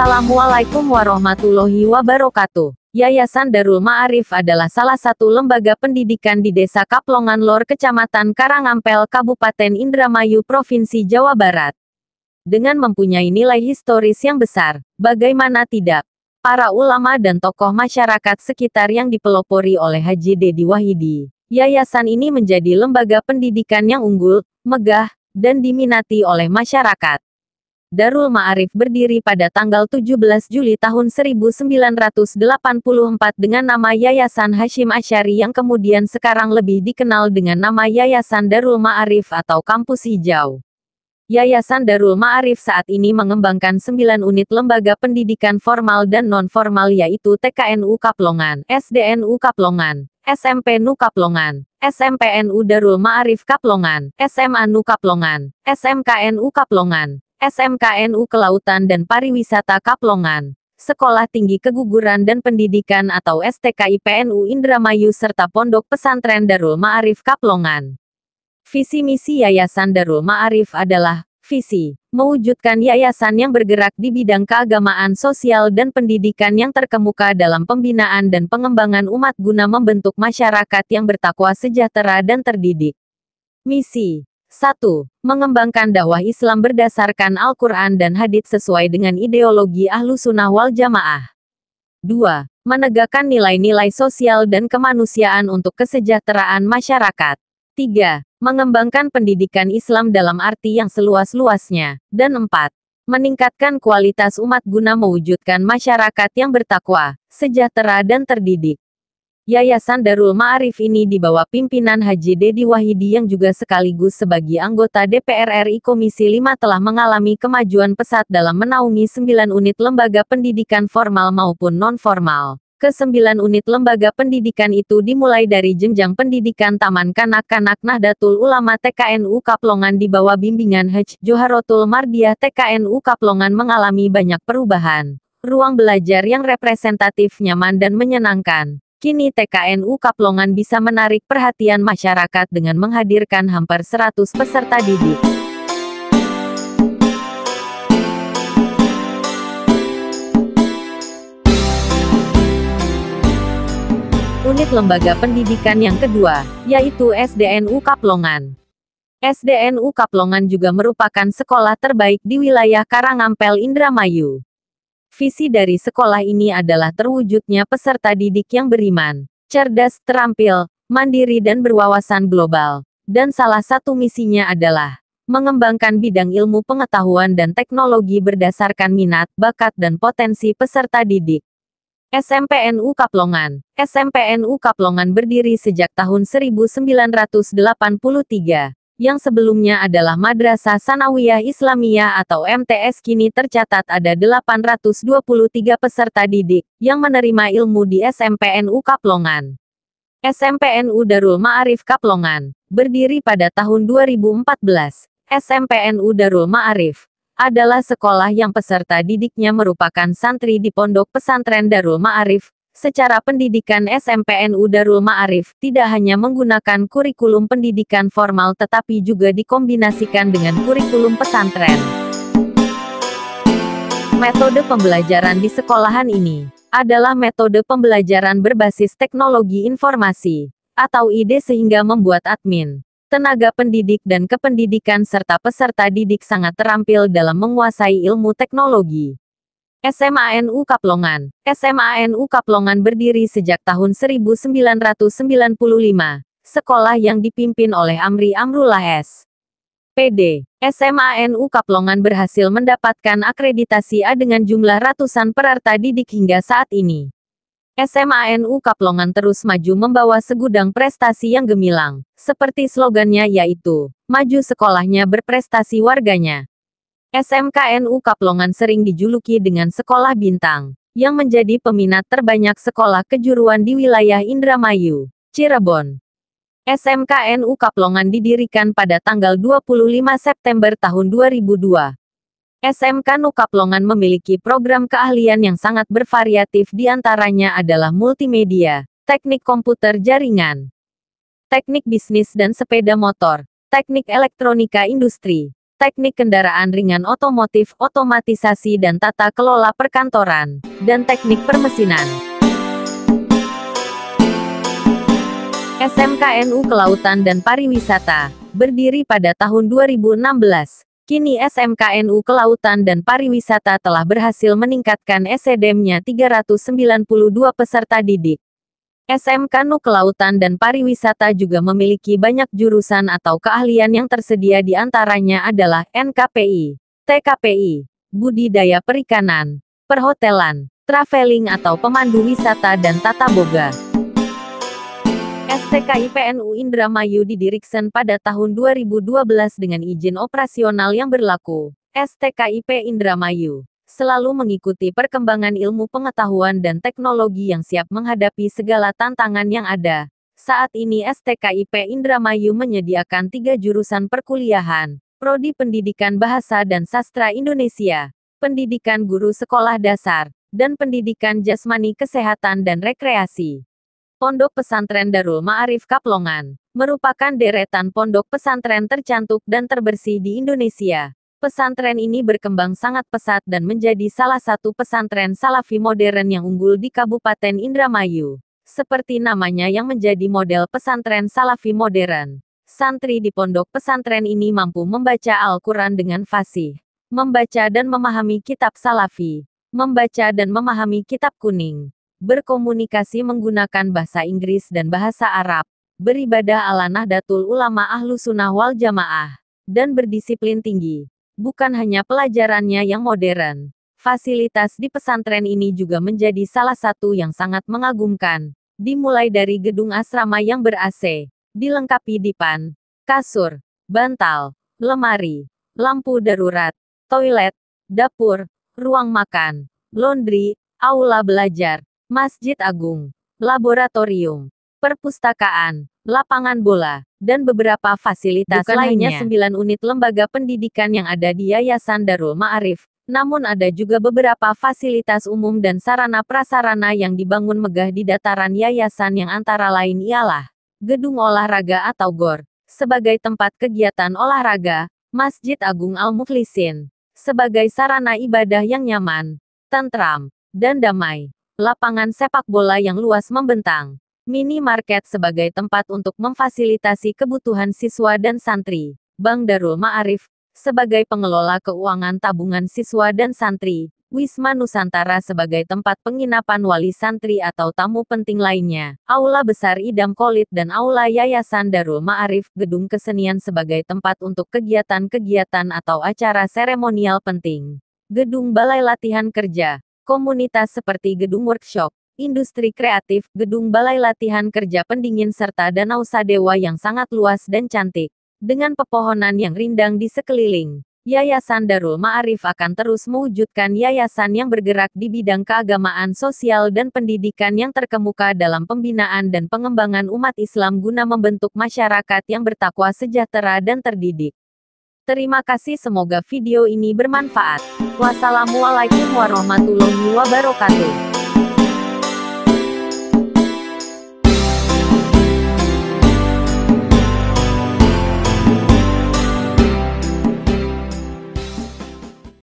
Assalamualaikum warahmatullahi wabarakatuh. Yayasan Darul Ma'arif adalah salah satu lembaga pendidikan di Desa Kaplongan Lor, Kecamatan Karangampel, Kabupaten Indramayu, Provinsi Jawa Barat. Dengan mempunyai nilai historis yang besar, bagaimana tidak? Para ulama dan tokoh masyarakat sekitar yang dipelopori oleh Haji Dedi Wahidi. Yayasan ini menjadi lembaga pendidikan yang unggul, megah, dan diminati oleh masyarakat. Darul Ma'arif berdiri pada tanggal 17 Juli tahun 1984 dengan nama Yayasan Hashim Asyari yang kemudian sekarang lebih dikenal dengan nama Yayasan Darul Ma'arif atau Kampus Hijau. Yayasan Darul Ma'arif saat ini mengembangkan 9 unit lembaga pendidikan formal dan non-formal yaitu TKNU Kaplongan, SDNU Kaplongan, SMP Nu Kaplongan, SMPNU Darul Ma'arif Kaplongan, SMA Nu Kaplongan, SMKNU Kaplongan, SMKNU Kelautan dan Pariwisata Kaplongan, Sekolah Tinggi Keguguran dan Pendidikan atau STKIPNU Indramayu serta Pondok Pesantren Darul Ma'arif Kaplongan. Visi misi Yayasan Darul Ma'arif adalah visi mewujudkan yayasan yang bergerak di bidang keagamaan sosial dan pendidikan yang terkemuka dalam pembinaan dan pengembangan umat guna membentuk masyarakat yang bertakwa sejahtera dan terdidik. Misi 1. Mengembangkan dakwah Islam berdasarkan Al-Quran dan Hadits sesuai dengan ideologi Ahlu Sunnah wal Jamaah. 2. Menegakkan nilai-nilai sosial dan kemanusiaan untuk kesejahteraan masyarakat. 3. Mengembangkan pendidikan Islam dalam arti yang seluas-luasnya. Dan 4. Meningkatkan kualitas umat guna mewujudkan masyarakat yang bertakwa, sejahtera dan terdidik. Yayasan Darul Ma'arif ini di bawah pimpinan Haji Dedi Wahidi yang juga sekaligus sebagai anggota DPR RI Komisi 5 telah mengalami kemajuan pesat dalam menaungi 9 unit lembaga pendidikan formal maupun non-formal. Kesembilan unit lembaga pendidikan itu dimulai dari jenjang pendidikan Taman Kanak-Kanak Nahdlatul Ulama TKNU Kaplongan di bawah bimbingan Hj. Joharotul Mardiah TKNU Kaplongan mengalami banyak perubahan. Ruang belajar yang representatif nyaman dan menyenangkan. Kini TKNU Kaplongan bisa menarik perhatian masyarakat dengan menghadirkan hampir 100 peserta didik. Unit lembaga pendidikan yang kedua, yaitu SDNU Kaplongan. SDNU Kaplongan juga merupakan sekolah terbaik di wilayah Karangampel Indramayu. Visi dari sekolah ini adalah terwujudnya peserta didik yang beriman, cerdas, terampil, mandiri dan berwawasan global. Dan salah satu misinya adalah mengembangkan bidang ilmu pengetahuan dan teknologi berdasarkan minat, bakat dan potensi peserta didik. SMPNU Kaplongan SMPNU Kaplongan berdiri sejak tahun 1983 yang sebelumnya adalah Madrasah Sanawiyah Islamiyah atau MTS kini tercatat ada 823 peserta didik yang menerima ilmu di SMPNU Kaplongan. SMPNU Darul Ma'arif Kaplongan berdiri pada tahun 2014. SMPNU Darul Ma'arif adalah sekolah yang peserta didiknya merupakan santri di Pondok Pesantren Darul Ma'arif, Secara pendidikan SMPNU Darul Ma'arif tidak hanya menggunakan kurikulum pendidikan formal tetapi juga dikombinasikan dengan kurikulum pesantren. Metode pembelajaran di sekolahan ini adalah metode pembelajaran berbasis teknologi informasi atau ide sehingga membuat admin, tenaga pendidik dan kependidikan serta peserta didik sangat terampil dalam menguasai ilmu teknologi. SMANU Kaplongan. SMANU Kaplongan berdiri sejak tahun 1995, sekolah yang dipimpin oleh Amri Amrullah S. PD. SMANU Kaplongan berhasil mendapatkan akreditasi A dengan jumlah ratusan perarta didik hingga saat ini. SMANU Kaplongan terus maju membawa segudang prestasi yang gemilang, seperti slogannya yaitu, Maju sekolahnya berprestasi warganya. SMKNU Kaplongan sering dijuluki dengan sekolah bintang, yang menjadi peminat terbanyak sekolah kejuruan di wilayah Indramayu, Cirebon. SMKNU Kaplongan didirikan pada tanggal 25 September tahun 2002. SMK Nu Kaplongan memiliki program keahlian yang sangat bervariatif diantaranya adalah multimedia, teknik komputer jaringan, teknik bisnis dan sepeda motor, teknik elektronika industri, teknik kendaraan ringan otomotif, otomatisasi dan tata kelola perkantoran, dan teknik permesinan. SMKNU Kelautan dan Pariwisata, berdiri pada tahun 2016. Kini SMKNU Kelautan dan Pariwisata telah berhasil meningkatkan SDM-nya e 392 peserta didik. SMK NU Kelautan dan Pariwisata juga memiliki banyak jurusan atau keahlian yang tersedia di antaranya adalah NKPI, TKPI, budidaya perikanan, perhotelan, traveling atau pemandu wisata dan tata boga. STKIPNU Indramayu didirikan pada tahun 2012 dengan izin operasional yang berlaku. STKIP Indramayu selalu mengikuti perkembangan ilmu pengetahuan dan teknologi yang siap menghadapi segala tantangan yang ada. Saat ini STKIP Indramayu menyediakan tiga jurusan perkuliahan, Prodi Pendidikan Bahasa dan Sastra Indonesia, Pendidikan Guru Sekolah Dasar, dan Pendidikan Jasmani Kesehatan dan Rekreasi. Pondok Pesantren Darul Ma'arif Kaplongan merupakan deretan pondok pesantren tercantik dan terbersih di Indonesia. Pesantren ini berkembang sangat pesat dan menjadi salah satu pesantren salafi modern yang unggul di Kabupaten Indramayu. Seperti namanya yang menjadi model pesantren salafi modern. Santri di pondok pesantren ini mampu membaca Al-Quran dengan fasih. Membaca dan memahami kitab salafi. Membaca dan memahami kitab kuning. Berkomunikasi menggunakan bahasa Inggris dan bahasa Arab. Beribadah ala Nahdlatul Ulama Ahlu Sunnah wal Jamaah. Dan berdisiplin tinggi bukan hanya pelajarannya yang modern. Fasilitas di pesantren ini juga menjadi salah satu yang sangat mengagumkan, dimulai dari gedung asrama yang ber-AC, dilengkapi dipan, kasur, bantal, lemari, lampu darurat, toilet, dapur, ruang makan, laundry, aula belajar, masjid agung, laboratorium, perpustakaan, lapangan bola, dan beberapa fasilitas Bukan lainnya hanya. 9 unit lembaga pendidikan yang ada di Yayasan Darul Ma'arif, namun ada juga beberapa fasilitas umum dan sarana prasarana yang dibangun megah di dataran yayasan yang antara lain ialah gedung olahraga atau GOR sebagai tempat kegiatan olahraga, Masjid Agung al Muklisin sebagai sarana ibadah yang nyaman, tentram, dan damai, lapangan sepak bola yang luas membentang Minimarket sebagai tempat untuk memfasilitasi kebutuhan siswa dan santri. Bang Darul Ma'arif, sebagai pengelola keuangan tabungan siswa dan santri, Wisma Nusantara sebagai tempat penginapan wali santri atau tamu penting lainnya, Aula Besar Idam Kolit dan Aula Yayasan Darul Ma'arif Gedung Kesenian sebagai tempat untuk kegiatan-kegiatan atau acara seremonial penting. Gedung Balai Latihan Kerja, komunitas seperti gedung workshop, industri kreatif, gedung balai latihan kerja pendingin serta danau Sadewa yang sangat luas dan cantik. Dengan pepohonan yang rindang di sekeliling, Yayasan Darul Ma'arif akan terus mewujudkan yayasan yang bergerak di bidang keagamaan sosial dan pendidikan yang terkemuka dalam pembinaan dan pengembangan umat Islam guna membentuk masyarakat yang bertakwa sejahtera dan terdidik. Terima kasih semoga video ini bermanfaat. Wassalamualaikum warahmatullahi wabarakatuh.